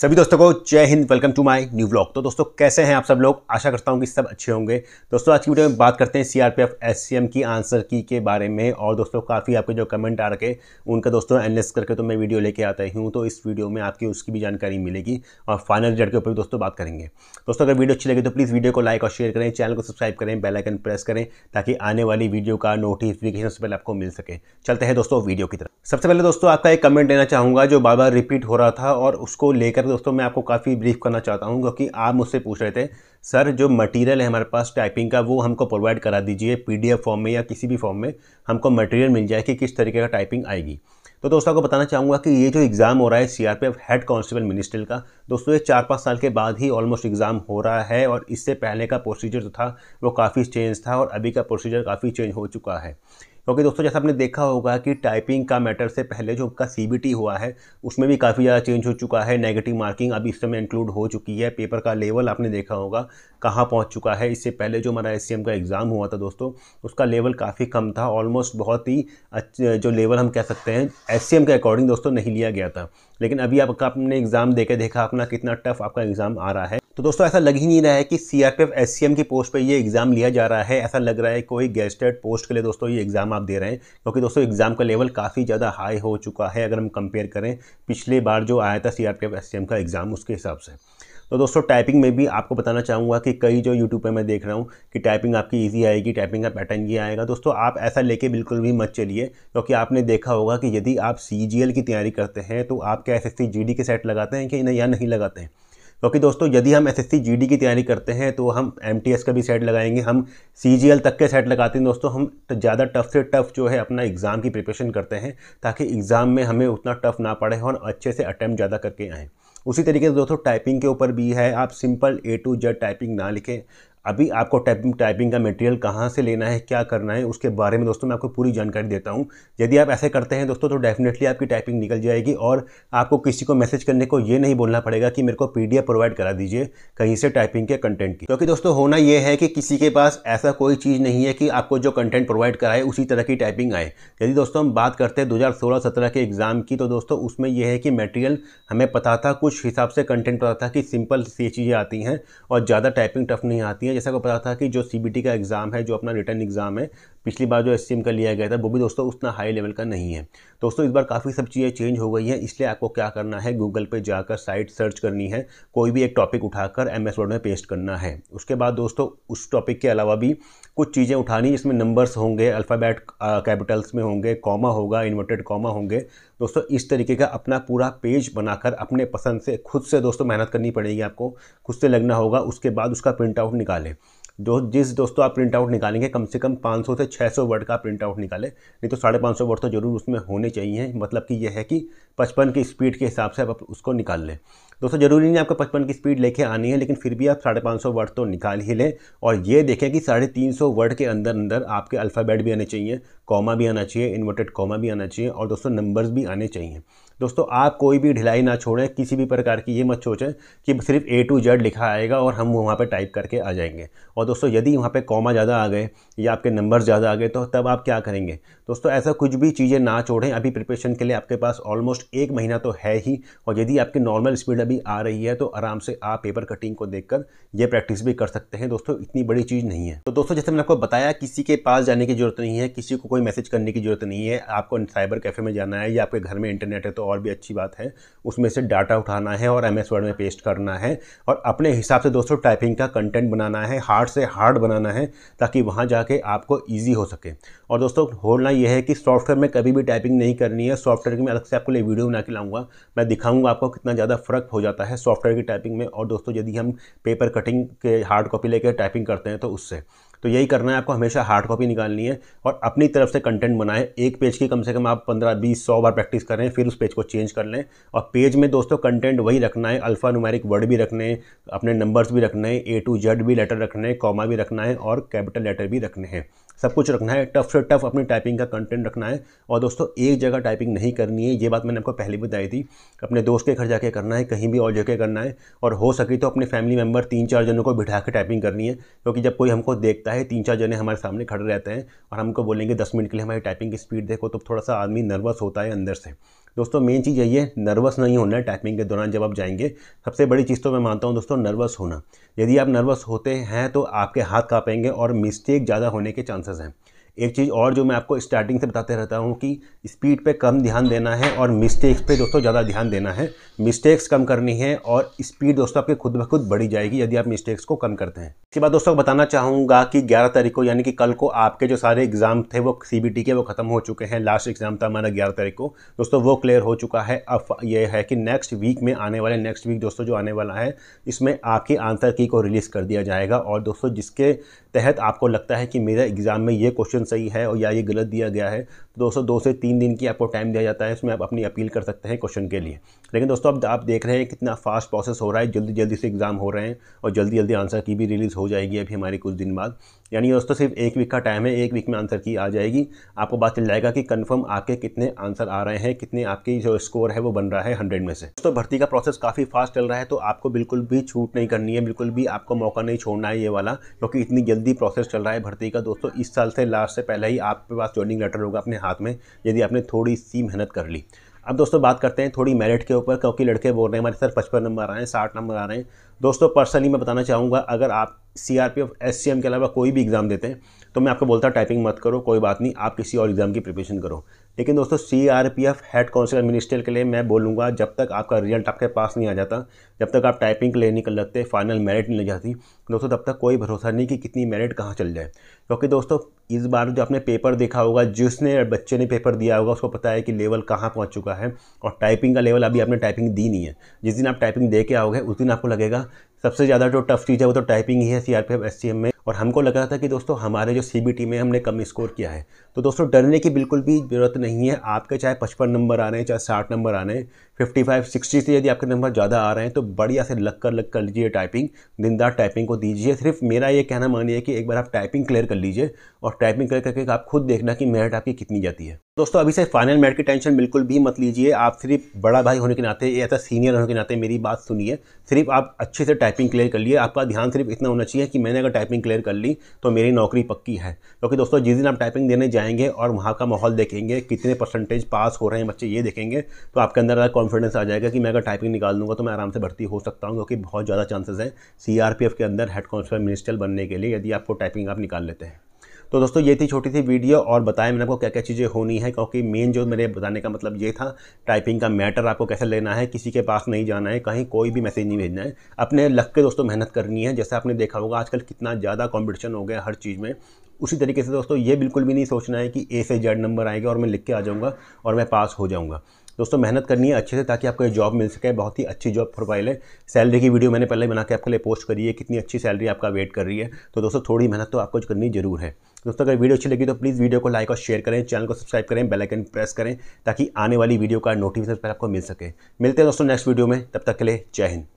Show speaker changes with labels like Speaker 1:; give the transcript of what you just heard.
Speaker 1: सभी दोस्तों को जय हिंद welcome to my new blog तो दोस्तों कैसे हैं आप सब लोग आशा करता हूं कि सब अच्छे होंगे दोस्तों आज की वीडियो में बात करते हैं सीआरपीएफ एससीएम की आंसर की के बारे में और दोस्तों काफ़ी आपके जो कमेंट आ रखे उनका दोस्तों एनलिस करके तो मैं वीडियो लेके आता हूँ तो इस वीडियो में आपकी उसकी भी जानकारी मिलेगी और फाइनल रिजल्ट के ऊपर भी दोस्तों बात करेंगे दोस्तों अगर वीडियो अच्छी लगी तो प्लीज़ वीडियो को लाइक और शेयर करें चैनल को सब्सक्राइब करें बेलाइकन प्रेस करें ताकि आने वाली वीडियो का नोटिफिकेशन से पहले आपको मिल सके चलते हैं दोस्तों वीडियो की तरफ सबसे पहले दोस्तों आपका एक कमेंट देना चाहूँगा जो बार बार रिपीट हो रहा था और उसको लेकर तक दोस्तों मैं आपको काफ़ी ब्रीफ करना चाहता हूँ क्योंकि आप मुझसे पूछ रहे थे सर जो मटेरियल है हमारे पास टाइपिंग का वो हमको प्रोवाइड करा दीजिए पीडीएफ फॉर्म में या किसी भी फॉर्म में हमको मटेरियल मिल जाए कि किस तरीके का टाइपिंग आएगी तो दोस्तों आपको बताना चाहूँगा कि ये जो एग्ज़ाम हो रहा है सीआरपीएफ हेड कांस्टेबल मिनिस्ट्रियल का दोस्तों ये चार पाँच साल के बाद ही ऑलमोस्ट एग्ज़ाम हो रहा है और इससे पहले का प्रोसीजर जो था वो काफ़ी चेंज था और अभी का प्रोसीजर काफ़ी चेंज हो चुका है क्योंकि दोस्तों जैसा आपने देखा होगा कि टाइपिंग का मैटर से पहले जो उनका सी हुआ है उसमें भी काफ़ी ज़्यादा चेंज हो चुका है नेगेटिव मार्किंग अभी इस समय इंक्लूड हो चुकी है पेपर का लेवल आपने देखा होगा कहाँ पहुँच चुका है इससे पहले जो हमारा एस का एग्ज़ाम हुआ था दोस्तों उसका लेवल काफ़ी कम था ऑलमोस्ट बहुत ही जो लेवल हम कह सकते हैं एस के अकॉर्डिंग दोस्तों नहीं लिया गया था लेकिन अभी आपका आपने एग्ज़ाम देखे देखा अपना कितना टफ आपका एग्ज़ाम आ रहा है तो दोस्तों ऐसा लग ही नहीं रहा है कि C R P F S C M की पोस्ट पर ये एग्ज़ाम लिया जा रहा है ऐसा लग रहा है कोई गेस्टेड पोस्ट के लिए दोस्तों ये एग्ज़ाम आप दे रहे हैं क्योंकि दोस्तों एग्ज़ाम का लेवल काफ़ी ज़्यादा हाई हो चुका है अगर हम कंपेयर करें पिछले बार जो आया था C R P F S C M का एग्ज़ाम उसके हिसाब से तो दोस्तों टाइपिंग में भी आपको बताना चाहूँगा कि कई जो यूट्यूब पर मैं देख रहा हूँ कि टाइपिंग आपकी ईजी आएगी टाइपिंग का पैटर्न ये आएगा दोस्तों आप ऐसा लेके बिल्कुल भी मत चलिए क्योंकि आपने देखा होगा कि यदि आप सी की तैयारी करते हैं तो आप क्या एस एस के सेट लगाते हैं कि नहीं या नहीं लगाते हैं क्योंकि दोस्तों यदि हम एस एस की तैयारी करते हैं तो हम एम का भी सेट लगाएंगे हम सी तक के सेट लगाते हैं दोस्तों हम तो ज़्यादा टफ से टफ जो है अपना एग्ज़ाम की प्रिपरेशन करते हैं ताकि एग्ज़ाम में हमें उतना टफ ना पड़े और अच्छे से अटैम्प्ट ज़्यादा करके आएँ उसी तरीके से दोस्तों टाइपिंग के ऊपर भी है आप simple A to Z typing ना लिखें अभी आपको टाइपिंग टाइपिंग का मटेरियल कहाँ से लेना है क्या करना है उसके बारे में दोस्तों मैं आपको पूरी जानकारी देता हूँ यदि आप ऐसे करते हैं दोस्तों तो डेफिनेटली आपकी टाइपिंग निकल जाएगी और आपको किसी को मैसेज करने को ये नहीं बोलना पड़ेगा कि मेरे को पी प्रोवाइड करा दीजिए कहीं से टाइपिंग के कंटेंट की क्योंकि दोस्तों होना यह है कि किसी के पास ऐसा कोई चीज़ नहीं है कि आपको जो कंटेंट प्रोवाइड कराए उसी तरह की टाइपिंग आए यदि दोस्तों हम बात करते हैं दो हज़ार के एग्ज़ाम की तो दोस्तों उसमें यह है कि मटेरियल हमें पता था कुछ हिसाब से कंटेंट पता था कि सिंपल सी चीज़ें आती हैं और ज़्यादा टाइपिंग टफ नहीं आती जैसा को पता था कि जो सी का एग्ज़ाम है जो अपना रिटर्न एग्ज़ाम है पिछली बार जो एस का लिया गया था वो भी दोस्तों उतना हाई लेवल का नहीं है दोस्तों इस बार काफ़ी सब चीज़ें चेंज हो गई हैं इसलिए आपको क्या करना है गूगल पे जाकर साइट सर्च करनी है कोई भी एक टॉपिक उठाकर एम एस वर्ड में पेस्ट करना है उसके बाद दोस्तों उस टॉपिक के अलावा भी कुछ चीज़ें उठानी जिसमें नंबर्स होंगे अल्फाबैट कैपिटल्स में होंगे कॉमा होगा इन्वर्टेड कॉमा होंगे दोस्तों इस तरीके का अपना पूरा पेज बनाकर अपने पसंद से खुद से दोस्तों मेहनत करनी पड़ेगी आपको खुद से लगना होगा उसके बाद उसका प्रिंट आउट निकाल निकालें जो जिस दोस्तों आप प्रिंट आउट निकालेंगे कम से कम 500 से 600 वर्ड का प्रिंट आउट निकालें नहीं तो साढ़े पाँच वर्ड तो जरूर उसमें होने चाहिए मतलब कि यह है कि बचपन की स्पीड के हिसाब से आप उसको निकाल लें दोस्तों ज़रूरी नहीं आपको पचपन की स्पीड लेके आनी है लेकिन फिर भी आप साढ़े पाँच सौ वर्ड तो निकाल ही लें और ये देखें कि साढ़े तीन सौ वर्ड के अंदर अंदर आपके अल्फ़ाबेट भी आने चाहिए कॉमा भी आना चाहिए इन्वर्टेड कॉमा भी आना चाहिए और दोस्तों नंबर्स भी आने चाहिए दोस्तों आप कोई भी ढिलाई ना छोड़ें किसी भी प्रकार की ये मत सोचें कि सिर्फ ए टू जेड लिखा आएगा और हम वहाँ पर टाइप करके आ जाएंगे और दोस्तों यदि वहाँ पर कॉमा ज़्यादा आ गए या आपके नंबर ज़्यादा आ गए तो तब आप क्या करेंगे दोस्तों ऐसा कुछ भी चीज़ें ना छोड़ें अभी प्रिपरेशन के लिए आपके पास ऑलमोस्ट एक महीना तो है ही और यदि आपकी नॉर्मल स्पीड अभी आ रही है तो आराम से आप पेपर कटिंग को देखकर ये प्रैक्टिस भी कर सकते हैं दोस्तों इतनी बड़ी चीज़ नहीं है तो दोस्तों जैसे मैंने आपको बताया किसी के पास जाने की जरूरत नहीं है किसी को कोई मैसेज करने की जरूरत नहीं है आपको साइबर कैफ़े में जाना है या आपके घर में इंटरनेट है तो और भी अच्छी बात है उसमें से डाटा उठाना है और एम वर्ड में पेस्ट करना है और अपने हिसाब से दोस्तों टाइपिंग का कंटेंट बनाना है हार्ड से हार्ड बनाना है ताकि वहाँ जाके आपको ईजी हो सके और दोस्तों होना यह है कि सॉफ्टवेयर में कभी भी टाइपिंग नहीं करनी है सॉफ्टवेयर की मैं अलग से आपको लिए वीडियो बना के लाऊंगा मैं दिखाऊंगा आपको कितना ज़्यादा फर्क हो जाता है सॉफ्टवेयर की टाइपिंग में और दोस्तों यदि हम पेपर कटिंग के हार्ड कॉपी लेकर टाइपिंग करते हैं तो उससे तो यही करना है आपको हमेशा हार्ड कॉपी निकालनी है और अपनी तरफ से कंटेंट बनाएं एक पेज की कम से कम आप पंद्रह बीस सौ बार प्रैक्टिस करें फिर उस पेज को चेंज कर लें और पेज में दोस्तों कंटेंट वही रखना है अल्फ़ा नुमेरिक वर्ड भी रखने हैं अपने नंबर्स भी रखने हैं ए टू जेड भी लेटर रखने हैं कॉमा भी रखना है और कैपिटल लेटर भी रखने हैं सब कुछ रखना है टफ से टफ अपनी टाइपिंग का कंटेंट रखना है और दोस्तों एक जगह टाइपिंग नहीं करनी है ये बात मैंने आपको पहले बताई थी अपने दोस्त के घर जाके करना है कहीं भी और जगह करना है और हो सके तो अपने फैमिली मेम्बर तीन चार जनों को बिठा के टाइपिंग करनी है क्योंकि जब कोई हमको देखता है तीन चार जने हमारे सामने खड़े रहते हैं और हमको बोलेंगे दस मिनट के लिए हमारी टाइपिंग की स्पीड देखो तो थोड़ा सा आदमी नर्वस होता है अंदर से दोस्तों मेन चीज़ यही है नर्वस नहीं होना है टाइपिंग के दौरान जब आप जाएंगे सबसे बड़ी चीज़ तो मैं मानता हूँ दोस्तों नर्वस होना यदि आप नर्वस होते हैं तो आपके हाथ काँपेंगे और मिस्टेक ज़्यादा होने के चांसेस हैं एक चीज़ और जो मैं आपको स्टार्टिंग से बताते रहता हूँ कि स्पीड पे कम ध्यान देना है और मिस्टेक्स पे दोस्तों ज़्यादा ध्यान देना है मिस्टेक्स कम करनी है और स्पीड दोस्तों आपकी खुद ब खुद बढ़ी जाएगी यदि आप मिस्टेक्स को कम करते हैं इसके बाद दोस्तों बताना चाहूँगा कि ग्यारह तारीख को यानी कि कल को आपके जो सारे एग्ज़ाम थे वो सी के वो ख़त्म हो चुके हैं लास्ट एग्ज़ाम था हमारा ग्यारह तारीख को दोस्तों वो क्लियर हो चुका है अब ये है कि नेक्स्ट वीक में आने वाले नेक्स्ट वीक दोस्तों जो आने वाला है इसमें आपके आंसर की को रिलीज़ कर दिया जाएगा और दोस्तों जिसके तहत आपको लगता है कि मेरे एग्ज़ाम में ये क्वेश्चन सही है और या ये गलत दिया गया है तो दोस्तों दो से तीन दिन की आपको टाइम दिया जाता है उसमें आप अपनी अपील कर सकते हैं क्वेश्चन के लिए लेकिन दोस्तों अब आप देख रहे हैं कितना फास्ट प्रोसेस हो रहा है जल्दी जल्दी से एग्ज़ाम हो रहे हैं और जल्दी जल्दी आंसर की भी रिलीज़ हो जाएगी अभी हमारी कुछ दिन बाद यानी दोस्तों सिर्फ एक वीक का टाइम है एक वीक में आंसर की आ जाएगी आपको बात चल जाएगा कि कन्फर्म आपके कितने आंसर आ रहे हैं कितने आपके जो स्कोर है वो बन रहा है हंड्रेड में से दोस्तों भर्ती का प्रोसेस काफ़ी फास्ट चल रहा है तो आपको बिल्कुल भी छूट नहीं करनी है बिल्कुल भी आपको मौका नहीं छोड़ना है ये वाला क्योंकि इतनी जल्दी प्रोसेस चल रहा है भर्ती का दोस्तों इस साल से लास्ट से पहले ही आपके पास ज्वाइनिंग लेटर होगा अपने हाथ में यदि आपने थोड़ी सी मेहनत कर ली अब दोस्तों बात करते हैं थोड़ी मेरिट के ऊपर क्योंकि लड़के बोल रहे हैं हमारे सर पचपन नंबर आ रहे हैं साठ नंबर आ रहे हैं दोस्तों पर्सनली मैं बताना चाहूँगा अगर आप C R P F S C M के अलावा कोई भी एग्ज़ाम देते हैं तो मैं आपको बोलता टाइपिंग मत करो कोई बात नहीं आप किसी और एग्ज़ाम की प्रिपरेशन करो लेकिन दोस्तों C R P F head council minister के लिए मैं बोलूँगा जब तक आपका रिजल्ट आपके पास नहीं आ जाता जब तक आप टाइपिंग के लिए निकल लगते फाइनल मेरिट नहीं ले जाती दोस्तों तब तक कोई भरोसा नहीं कि कितनी मेरिट कहाँ चल जाए क्योंकि दोस्तों इस बार जो आपने पेपर देखा होगा जिसने बच्चे ने पेपर दिया होगा उसको पता है कि लेवल कहाँ पहुँच चुका है और टाइपिंग का लेवल अभी आपने टाइपिंग दी नहीं है जिस दिन आप टाइपिंग दे के आओगे उस दिन आपको लगेगा सबसे ज़्यादा जो टफ चीज़ है वो तो टाइपिंग ही है सी आर में और हमको लग रहा था कि दोस्तों हमारे जो सी में हमने कम स्कोर किया है तो दोस्तों डरने की बिल्कुल भी ज़रूरत नहीं है आपके चाहे पचपन नंबर आ रहे हैं चाहे साठ नंबर आ रहे हैं फिफ्टी फाइव सिक्सटी से यदि आपके नंबर ज़्यादा आ रहे हैं तो बढ़िया से लग कर लग कर लीजिए टाइपिंग दिनदार टाइपिंग को दीजिए सिर्फ मेरा ये कहना मानिए कि एक बार आप टाइपिंग क्लियर कर लीजिए और टाइपिंग क्लियर करके आप खुद देखना कि मेरिट आपकी कितनी जाती है दोस्तों अभी से फाइनल मेरिट की टेंशन बिल्कुल भी मत लीजिए आप सिर्फ बड़ा भाई होने के नाते या तो सीनियर होने के नाते मेरी बात सुनिए सिर्फ आप अच्छे से टाइप टाइपिंग क्लियर कर लिया आपका ध्यान सिर्फ इतना होना चाहिए कि मैंने अगर टाइपिंग क्लियर कर ली तो मेरी नौकरी पक्की है क्योंकि तो दोस्तों जिस दिन आप टाइपिंग देने जाएंगे और वहाँ का माहौल देखेंगे कितने परसेंटेज पास हो रहे हैं बच्चे ये देखेंगे तो आपके अंदर अगर कॉन्फिडेंस आ जाएगा कि मैं अगर टाइपिंग निकाल दूंगा तो मैं आराम से भर्ती हो सकता हूँ क्योंकि बहुत ज़्यादा चांसेस हैं सी के अंदर हेड कॉन्स्टेबल मिनिस्टर बनने के लिए यदि आपको टाइपिंग आप निकाल लेते हैं तो दोस्तों ये थी छोटी सी वीडियो और बताएं मैंने आपको क्या क्या चीज़ें होनी है क्योंकि मेन जो मेरे बताने का मतलब ये था टाइपिंग का मैटर आपको कैसे लेना है किसी के पास नहीं जाना है कहीं कोई भी मैसेज नहीं भेजना है अपने लग के दोस्तों मेहनत करनी है जैसे आपने देखा होगा आजकल कितना ज़्यादा कॉम्पिटिशन हो गया हर चीज़ में उसी तरीके से दोस्तों ये बिल्कुल भी नहीं सोचना है कि ए से जेड नंबर आएगा और मैं लिख के आ जाऊँगा और मैं पास हो जाऊँगा दोस्तों मेहनत करनी है अच्छे से ताकि आपको ये जॉब मिल सके बहुत ही अच्छी जॉब प्रोफाइल है सैलरी की वीडियो मैंने पहले बना के आपके लिए पोस्ट करी है कितनी अच्छी सैलरी आपका वेट कर रही है तो दोस्तों थोड़ी मेहनत तो आपको करनी जरूर है दोस्तों अगर वीडियो अच्छी लगी तो प्लीज़ वीडियो को लाइक और शेयर करें चैनल को सब्सक्राइब करें बेल आइकन प्रेस करें ताकि आने वाली वीडियो का नोटिफिकेशन पर आपको मिल सके मिलते हैं दोस्तों नेक्स्ट वीडियो में तब तक के लिए जय हिंद